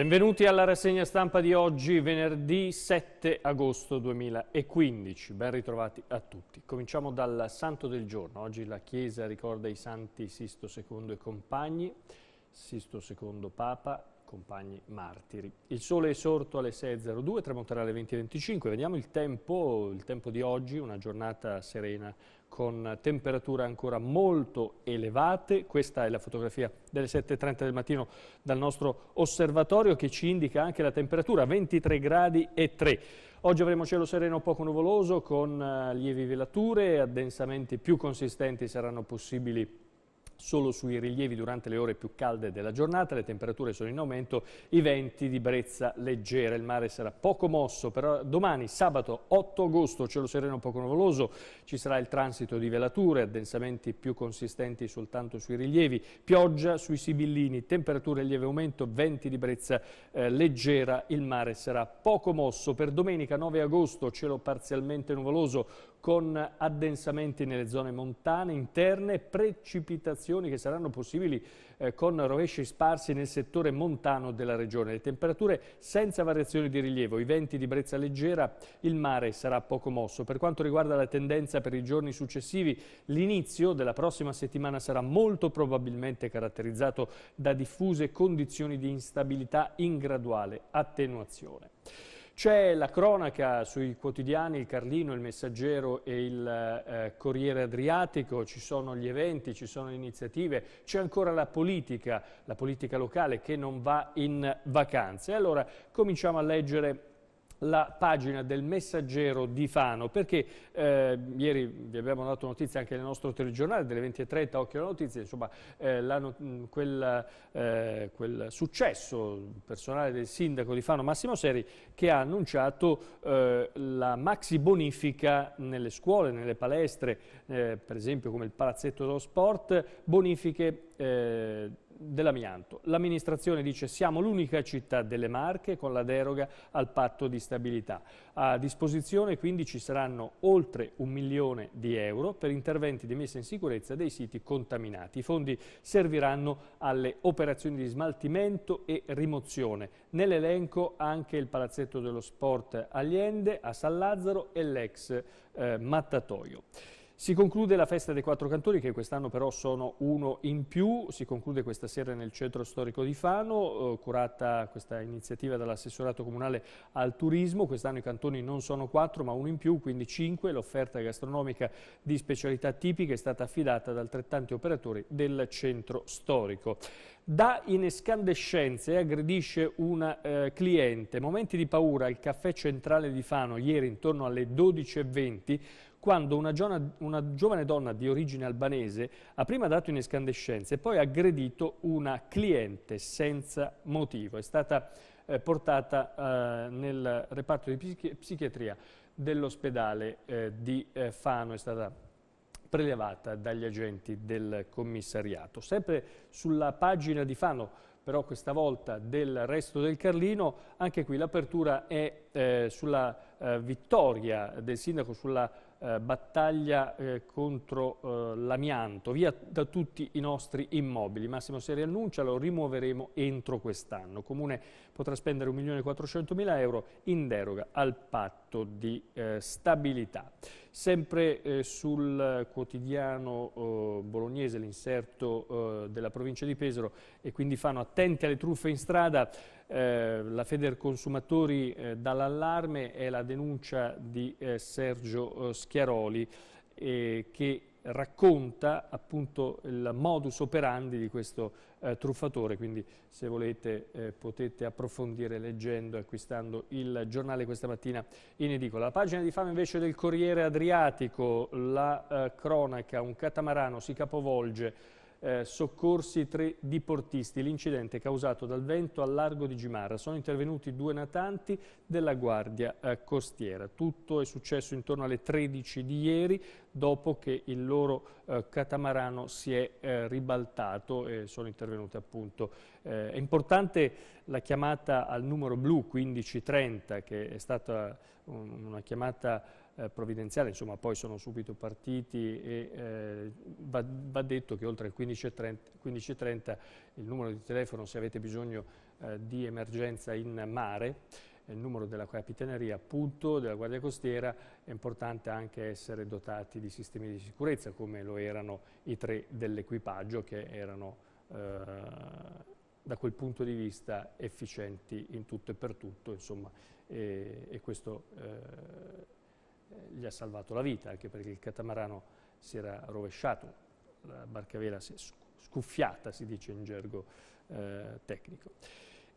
Benvenuti alla rassegna stampa di oggi, venerdì 7 agosto 2015. Ben ritrovati a tutti. Cominciamo dal santo del giorno. Oggi la Chiesa ricorda i santi Sisto II e compagni, Sisto II Papa, compagni martiri. Il sole è sorto alle 6.02, tramonterà alle 20.25. Vediamo il tempo, il tempo di oggi, una giornata serena con temperature ancora molto elevate. Questa è la fotografia delle 7.30 del mattino dal nostro osservatorio che ci indica anche la temperatura, 23 gradi e 3. Oggi avremo cielo sereno poco nuvoloso con eh, lievi velature, addensamenti più consistenti saranno possibili solo sui rilievi durante le ore più calde della giornata, le temperature sono in aumento, i venti di brezza leggera, il mare sarà poco mosso, però domani sabato 8 agosto cielo sereno poco nuvoloso, ci sarà il transito di velature, addensamenti più consistenti soltanto sui rilievi, pioggia sui sibillini, temperature lieve aumento, venti di brezza eh, leggera, il mare sarà poco mosso, per domenica 9 agosto cielo parzialmente nuvoloso, con addensamenti nelle zone montane interne, precipitazioni che saranno possibili eh, con rovesci sparsi nel settore montano della regione. Le temperature senza variazioni di rilievo, i venti di brezza leggera, il mare sarà poco mosso. Per quanto riguarda la tendenza per i giorni successivi, l'inizio della prossima settimana sarà molto probabilmente caratterizzato da diffuse condizioni di instabilità in graduale attenuazione. C'è la cronaca sui quotidiani, il Carlino, il Messaggero e il eh, Corriere Adriatico, ci sono gli eventi, ci sono le iniziative, c'è ancora la politica, la politica locale che non va in vacanze. Allora cominciamo a leggere la pagina del messaggero di Fano, perché eh, ieri vi abbiamo dato notizia anche nel nostro telegiornale delle 20.30, occhio alla notizia, insomma eh, no mm, quel, eh, quel, successo personale del sindaco di Fano Massimo Seri che ha annunciato eh, la maxi bonifica nelle scuole, nelle palestre, eh, per esempio come il palazzetto dello sport, bonifiche eh, dell'amianto. L'amministrazione dice siamo l'unica città delle Marche con la deroga al patto di stabilità. A disposizione quindi ci saranno oltre un milione di euro per interventi di messa in sicurezza dei siti contaminati. I fondi serviranno alle operazioni di smaltimento e rimozione. Nell'elenco anche il palazzetto dello sport Allende a San Lazzaro e l'ex eh, mattatoio. Si conclude la festa dei quattro cantori che quest'anno però sono uno in più, si conclude questa sera nel centro storico di Fano, eh, curata questa iniziativa dall'assessorato comunale al turismo, quest'anno i cantoni non sono quattro ma uno in più, quindi cinque, l'offerta gastronomica di specialità tipica è stata affidata da altrettanti operatori del centro storico dà in escandescenza e aggredisce una eh, cliente. Momenti di paura al caffè centrale di Fano ieri intorno alle 12.20 quando una, giovane, una giovane donna di origine albanese ha prima dato in escandescenza e poi aggredito una cliente senza motivo. È stata eh, portata eh, nel reparto di psichi psichiatria dell'ospedale eh, di eh, Fano. È stata prelevata dagli agenti del commissariato. Sempre sulla pagina di Fano, però questa volta del resto del Carlino, anche qui l'apertura è eh, sulla eh, vittoria del sindaco sulla eh, battaglia eh, contro eh, l'amianto, via da tutti i nostri immobili. Massimo Seri annuncia, lo rimuoveremo entro quest'anno. Comune potrà spendere 1.400.000 euro in deroga al patto di eh, stabilità. Sempre eh, sul quotidiano eh, bolognese, l'inserto della provincia di Pesaro, e quindi fanno attenti alle truffe in strada, eh, la Federconsumatori eh, dall'allarme è la denuncia di eh, Sergio eh, Schiaroli eh, che racconta appunto il modus operandi di questo eh, truffatore, quindi se volete potete approfondire leggendo e acquistando il giornale questa mattina in edicola. La pagina di fama invece del Corriere Adriatico, la cronaca, un catamarano si capovolge eh, soccorsi tre diportisti. L'incidente causato dal vento al largo di Gimara. Sono intervenuti due natanti della Guardia eh, Costiera. Tutto è successo intorno alle 13 di ieri dopo che il loro eh, catamarano si è eh, ribaltato e sono intervenuti appunto. Eh, è importante la chiamata al numero blu 1530 che è stata un, una chiamata eh, provvidenziale, insomma poi sono subito partiti e eh, va, va, detto che oltre il 15.30 15 il numero di telefono se avete bisogno eh, di emergenza in mare, eh, il numero della capitaneria appunto, della Guardia Costiera, è importante anche essere dotati di sistemi di sicurezza come lo erano i tre dell'equipaggio che erano eh, da quel punto di vista efficienti in tutto e per tutto, insomma, e, e questo eh, gli ha salvato la vita, anche perché il catamarano si era rovesciato, la barcavela si è scuffiata, si dice in gergo eh, tecnico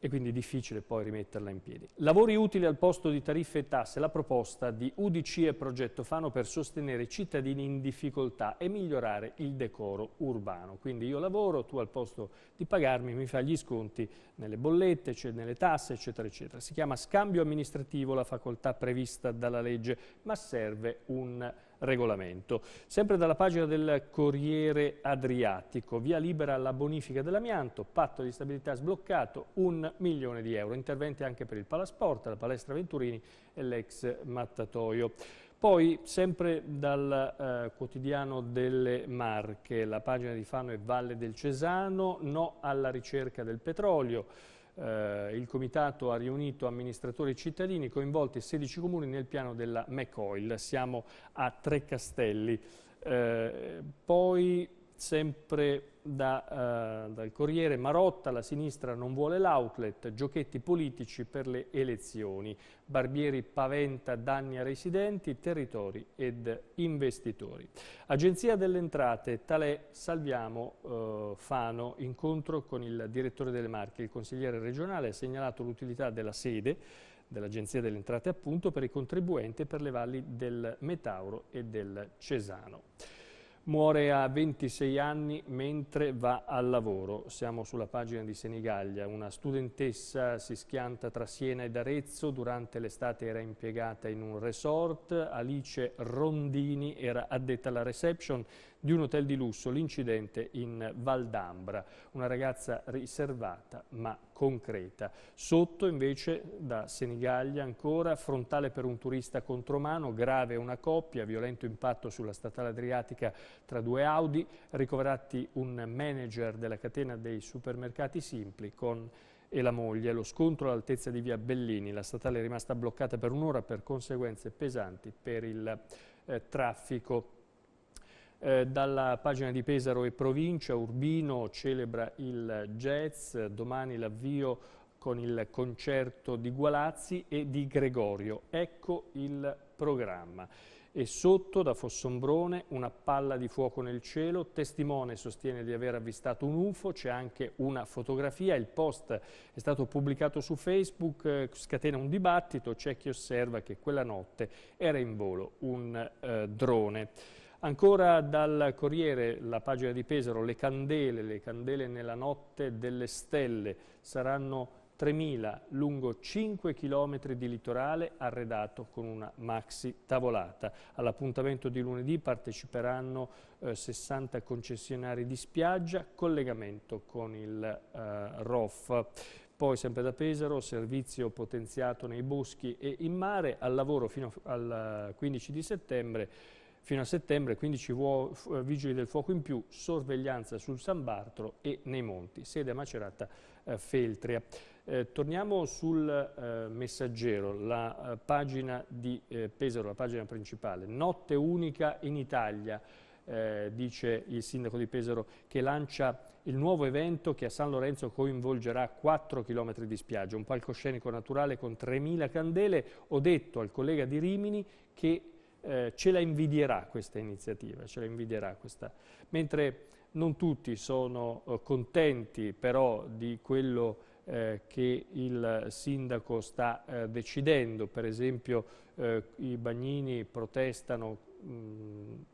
e quindi è difficile poi rimetterla in piedi. Lavori utili al posto di tariffe e tasse, la proposta di UDC e Progetto Fano per sostenere i cittadini in difficoltà e migliorare il decoro urbano. Quindi io lavoro, tu al posto di pagarmi mi fai gli sconti nelle bollette, cioè nelle tasse, eccetera, eccetera. Si chiama scambio amministrativo la facoltà prevista dalla legge, ma serve un regolamento. Sempre dalla pagina del Corriere Adriatico, via libera alla bonifica dell'amianto, patto di stabilità sbloccato, un milione di euro, interventi anche per il Palasport, la palestra Venturini e l'ex mattatoio. Poi, sempre dal eh, quotidiano delle Marche, la pagina di Fano e Valle del Cesano, no alla ricerca del petrolio, eh, il comitato ha riunito amministratori e cittadini coinvolti 16 comuni nel piano della MECOIL. Siamo a Tre Castelli. Eh, poi sempre da, eh, dal Corriere Marotta, la sinistra non vuole l'outlet, giochetti politici per le elezioni, Barbieri paventa danni a residenti, territori ed investitori. Agenzia delle Entrate, Talè, salviamo eh, Fano, incontro con il direttore delle Marche, il consigliere regionale ha segnalato l'utilità della sede dell'Agenzia delle Entrate appunto per i contribuenti per le valli del Metauro e del Cesano. Muore a 26 anni mentre va al lavoro. Siamo sulla pagina di Senigallia. Una studentessa si schianta tra Siena ed Arezzo. Durante l'estate era impiegata in un resort. Alice Rondini era addetta alla reception di un hotel di lusso. L'incidente in Valdambra. Una ragazza riservata ma concreta. Sotto invece da Senigallia ancora, frontale per un turista contromano, grave una coppia, violento impatto sulla statale adriatica tra due Audi, ricoverati un manager della catena dei supermercati Simpli con e la moglie. Lo scontro all'altezza di via Bellini, la statale è rimasta bloccata per un'ora per conseguenze pesanti per il eh, traffico. Eh, dalla pagina di Pesaro e provincia, Urbino celebra il jazz, domani l'avvio con il concerto di Gualazzi e di Gregorio. Ecco il programma. E sotto, da Fossombrone, una palla di fuoco nel cielo, testimone sostiene di aver avvistato un UFO, c'è anche una fotografia, il post è stato pubblicato su Facebook, eh, scatena un dibattito, c'è chi osserva che quella notte era in volo un eh, drone. Ancora dal Corriere, la pagina di Pesaro, le candele, le candele nella notte delle stelle, saranno 3.000 lungo 5 km di litorale arredato con una maxi tavolata. All'appuntamento di lunedì parteciperanno eh, 60 concessionari di spiaggia, collegamento con il eh, ROF. Poi sempre da Pesaro, servizio potenziato nei boschi e in mare, al lavoro fino al 15 eh, di settembre fino a settembre 15 eh, vigili del fuoco in più, sorveglianza sul San Bartolo e nei monti, sede a Macerata eh, Feltria. Eh, torniamo sul eh, messaggero, la eh, pagina di eh, Pesaro, la pagina principale, notte unica in Italia. Eh, dice il sindaco di Pesaro, che lancia il nuovo evento che a San Lorenzo coinvolgerà 4 km di spiaggia, un palcoscenico naturale con 3.000 candele. Ho detto al collega di Rimini che eh, ce la invidierà questa iniziativa, ce la invidierà questa. Mentre non tutti sono eh, contenti però di quello eh, che il sindaco sta eh, decidendo, per esempio eh, i bagnini protestano mh,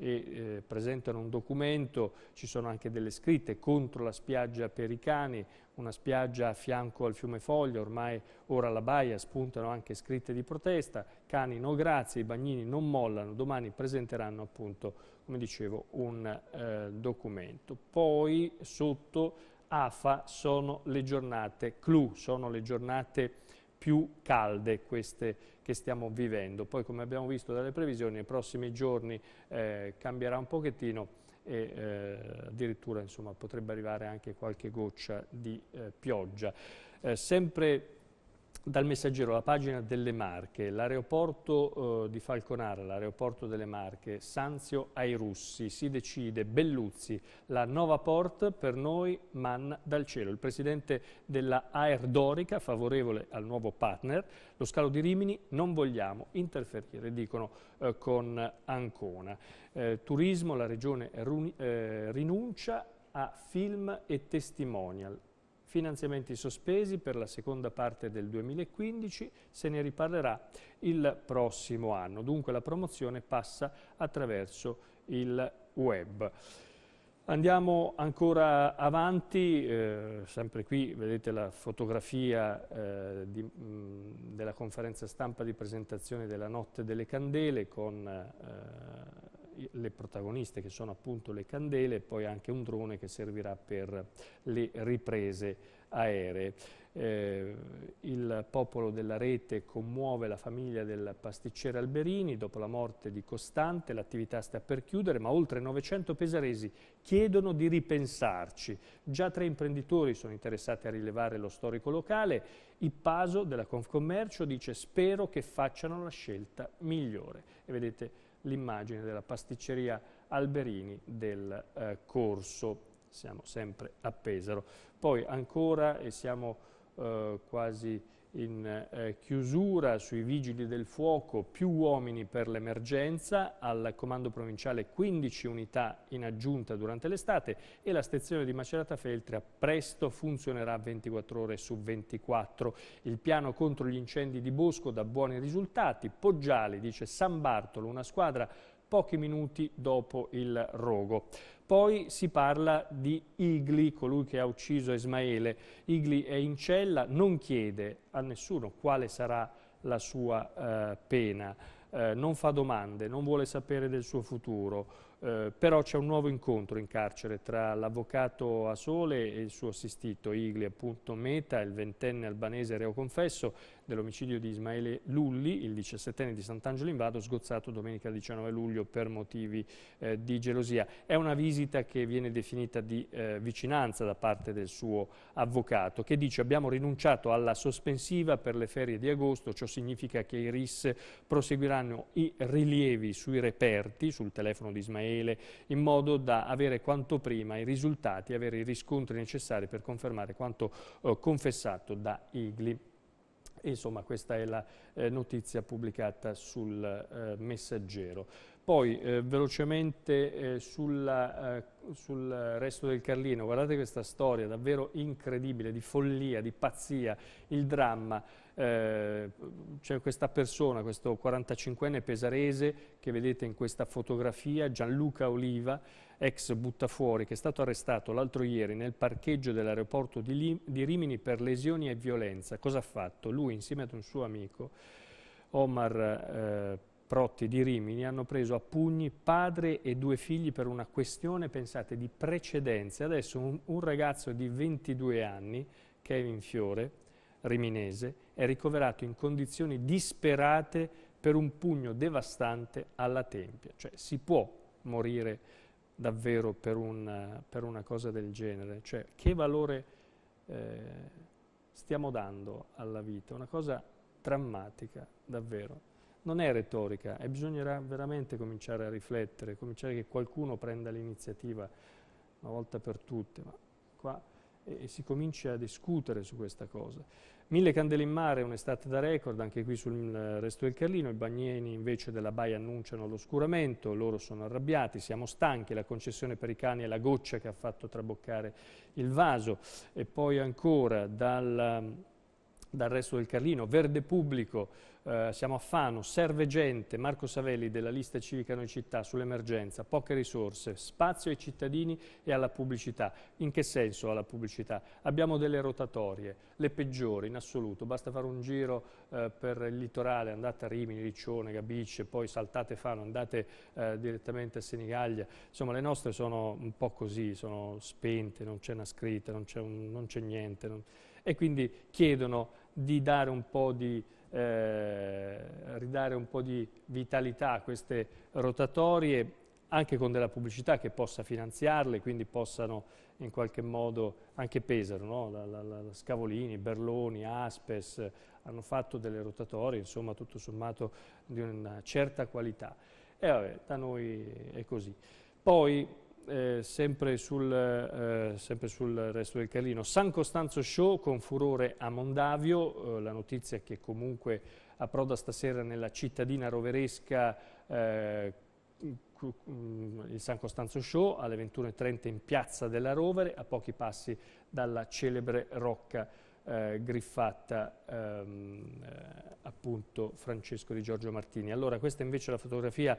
e eh, presentano un documento, ci sono anche delle scritte contro la spiaggia per i cani, una spiaggia a fianco al fiume Foglia, ormai ora alla Baia spuntano anche scritte di protesta, cani no grazie, i bagnini non mollano, domani presenteranno appunto, come dicevo, un eh, documento. Poi sotto AFA sono le giornate clou, sono le giornate più calde queste che stiamo vivendo. Poi come abbiamo visto dalle previsioni nei prossimi giorni eh, cambierà un pochettino e eh, addirittura insomma, potrebbe arrivare anche qualche goccia di eh, pioggia. Eh, sempre dal messaggero la pagina delle Marche, l'aeroporto eh, di Falconara, l'aeroporto delle Marche, Sanzio ai russi, si decide Belluzzi, la Nova Port per noi man dal cielo. Il presidente della Air Dorica favorevole al nuovo partner, lo scalo di Rimini non vogliamo interferire, dicono eh, con Ancona. Eh, turismo, la regione eh, rinuncia a film e testimonial finanziamenti sospesi per la seconda parte del 2015, se ne riparlerà il prossimo anno. Dunque la promozione passa attraverso il web. Andiamo ancora avanti, eh, sempre qui vedete la fotografia eh, di, mh, mm, della conferenza stampa di presentazione della Notte delle Candele con eh, le protagoniste che sono appunto le candele e poi anche un drone che servirà per le riprese aeree. Eh, il popolo della rete commuove la famiglia del pasticcere Alberini dopo la morte di Costante, l'attività sta per chiudere, ma oltre 900 pesaresi chiedono di ripensarci. Già tre imprenditori sono interessati a rilevare lo storico locale. Paso della Confcommercio dice spero che facciano la scelta migliore. E vedete l'immagine della pasticceria Alberini del eh, corso. Siamo sempre a Pesaro. Poi ancora, e siamo eh, quasi in eh, chiusura sui vigili del fuoco più uomini per l'emergenza, al comando provinciale 15 unità in aggiunta durante l'estate e la stazione di Macerata Feltria presto funzionerà 24 ore su 24. Il piano contro gli incendi di Bosco dà buoni risultati, Poggiali dice San Bartolo, una squadra pochi minuti dopo il rogo. Poi si parla di Igli, colui che ha ucciso Ismaele. Igli è in cella, non chiede a nessuno quale sarà la sua eh, pena, eh, non fa domande, non vuole sapere del suo futuro, eh, però c'è un nuovo incontro in carcere tra l'avvocato a sole e il suo assistito Igli, appunto Meta, il ventenne albanese reo confesso dell'omicidio di Ismaele Lulli, il 17enne di Sant'Angelo in Vado, sgozzato domenica 19 luglio per motivi eh, di gelosia. È una visita che viene definita di eh, vicinanza da parte del suo avvocato, che dice abbiamo rinunciato alla sospensiva per le ferie di agosto, ciò significa che i RIS proseguiranno i rilievi sui reperti, sul telefono di Ismaele Ismaele, in modo da avere quanto prima i risultati, avere i riscontri necessari per confermare quanto eh, confessato da Igli. insomma, questa è la eh, notizia pubblicata sul eh, messaggero. Poi eh, velocemente eh, sulla, eh, sul resto del Carlino, guardate questa storia davvero incredibile, di follia, di pazzia, il dramma eh, c'è questa persona, questo 45enne pesarese che vedete in questa fotografia, Gianluca Oliva, ex buttafuori, che è stato arrestato l'altro ieri nel parcheggio dell'aeroporto di, di Rimini per lesioni e violenza. Cosa ha fatto? Lui insieme ad un suo amico, Omar eh, Protti di Rimini hanno preso a pugni padre e due figli per una questione, pensate, di precedenze. Adesso un, un ragazzo di 22 anni, Kevin Fiore, riminese, è ricoverato in condizioni disperate per un pugno devastante alla tempia. Cioè si può morire davvero per una, per una cosa del genere. Cioè che valore eh, stiamo dando alla vita? Una cosa drammatica, davvero. Non è retorica e eh, bisognerà veramente cominciare a riflettere, cominciare che qualcuno prenda l'iniziativa una volta per tutte. Ma qua e si comincia a discutere su questa cosa. Mille candele in mare, un'estate da record, anche qui sul eh, resto del Carlino, i bagnini invece della baia annunciano l'oscuramento, loro sono arrabbiati, siamo stanchi, la concessione per i cani è la goccia che ha fatto traboccare il vaso. E poi ancora dal dal resto del Carlino, Verde Pubblico, eh, siamo a Fano, Serve Gente, Marco Savelli della lista civica Noi Città sull'emergenza, poche risorse, spazio ai cittadini e alla pubblicità. In che senso alla pubblicità? Abbiamo delle rotatorie, le peggiori in assoluto, basta fare un giro eh, per il litorale, andate a Rimini, Riccione, Gabice, poi saltate Fano, andate eh, direttamente a Senigallia, insomma le nostre sono un po' così, sono spente, non c'è una scritta, non c'è niente. Non e quindi chiedono di dare un po' di, eh, ridare un po' di vitalità a queste rotatorie, anche con della pubblicità che possa finanziarle, quindi possano in qualche modo, anche Pesaro, no? la, la, la Scavolini, Berloni, Aspes, hanno fatto delle rotatorie, insomma tutto sommato di una certa qualità. E vabbè, da noi è così. Poi eh, sempre, sul, eh, sempre, sul, resto del Carlino. San Costanzo Show con furore a Mondavio, eh, la notizia che comunque approda stasera nella cittadina roveresca eh, mm, il San Costanzo Show alle 21.30 in piazza della Rovere, a pochi passi dalla celebre rocca eh, griffata ehm, eh, appunto Francesco di Giorgio Martini. Allora questa invece è la fotografia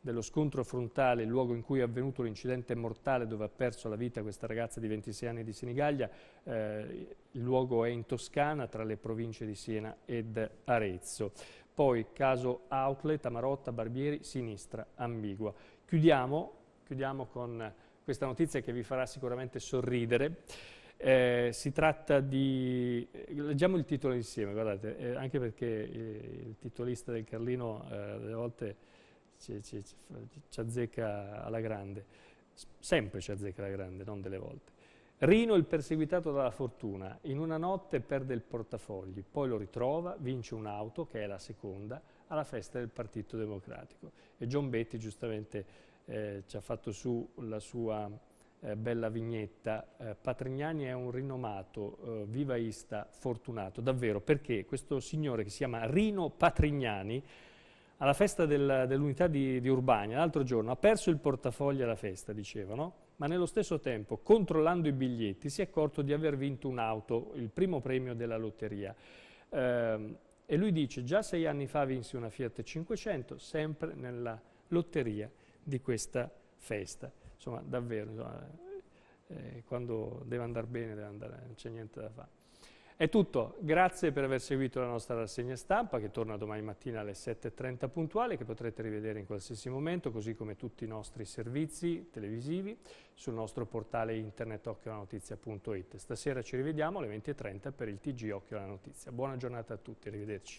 dello scontro frontale, il luogo in cui è avvenuto l'incidente mortale dove ha perso la vita questa ragazza di 26 anni di Senigallia, eh, il luogo è in Toscana tra le province di Siena ed Arezzo. Poi caso Outlet, Amarotta, Barbieri, sinistra, ambigua. Chiudiamo, chiudiamo con questa notizia che vi farà sicuramente sorridere. Eh, si tratta di... Eh, leggiamo il titolo insieme, guardate, eh, anche perché eh, il titolista del Carlino eh, delle volte ci, ci, ci azzecca alla grande, sempre ci azzecca alla grande, non delle volte. Rino, il perseguitato dalla fortuna, in una notte perde il portafogli, poi lo ritrova, vince un'auto, che è la seconda, alla festa del Partito Democratico. E John Betti giustamente eh, ci ha fatto su la sua eh, bella vignetta. Eh, Patrignani è un rinomato, eh, vivaista, fortunato, davvero, perché questo signore che si chiama Rino Patrignani alla festa del, dell'unità di, di Urbania, l'altro giorno, ha perso il portafoglio alla festa, dicevano, ma nello stesso tempo, controllando i biglietti, si è accorto di aver vinto un'auto, il primo premio della lotteria. Eh, e lui dice, già sei anni fa vinsi una Fiat 500, sempre nella lotteria di questa festa. Insomma, davvero, insomma, eh, quando deve andare bene, deve andare, non c'è niente da fare. È tutto, grazie per aver seguito la nostra rassegna stampa che torna domani mattina alle 7.30 puntuali che potrete rivedere in qualsiasi momento così come tutti i nostri servizi televisivi sul nostro portale internet occhiolanotizia.it. Stasera ci rivediamo alle 20.30 per il TG Occhio alla Notizia. Buona giornata a tutti, arrivederci.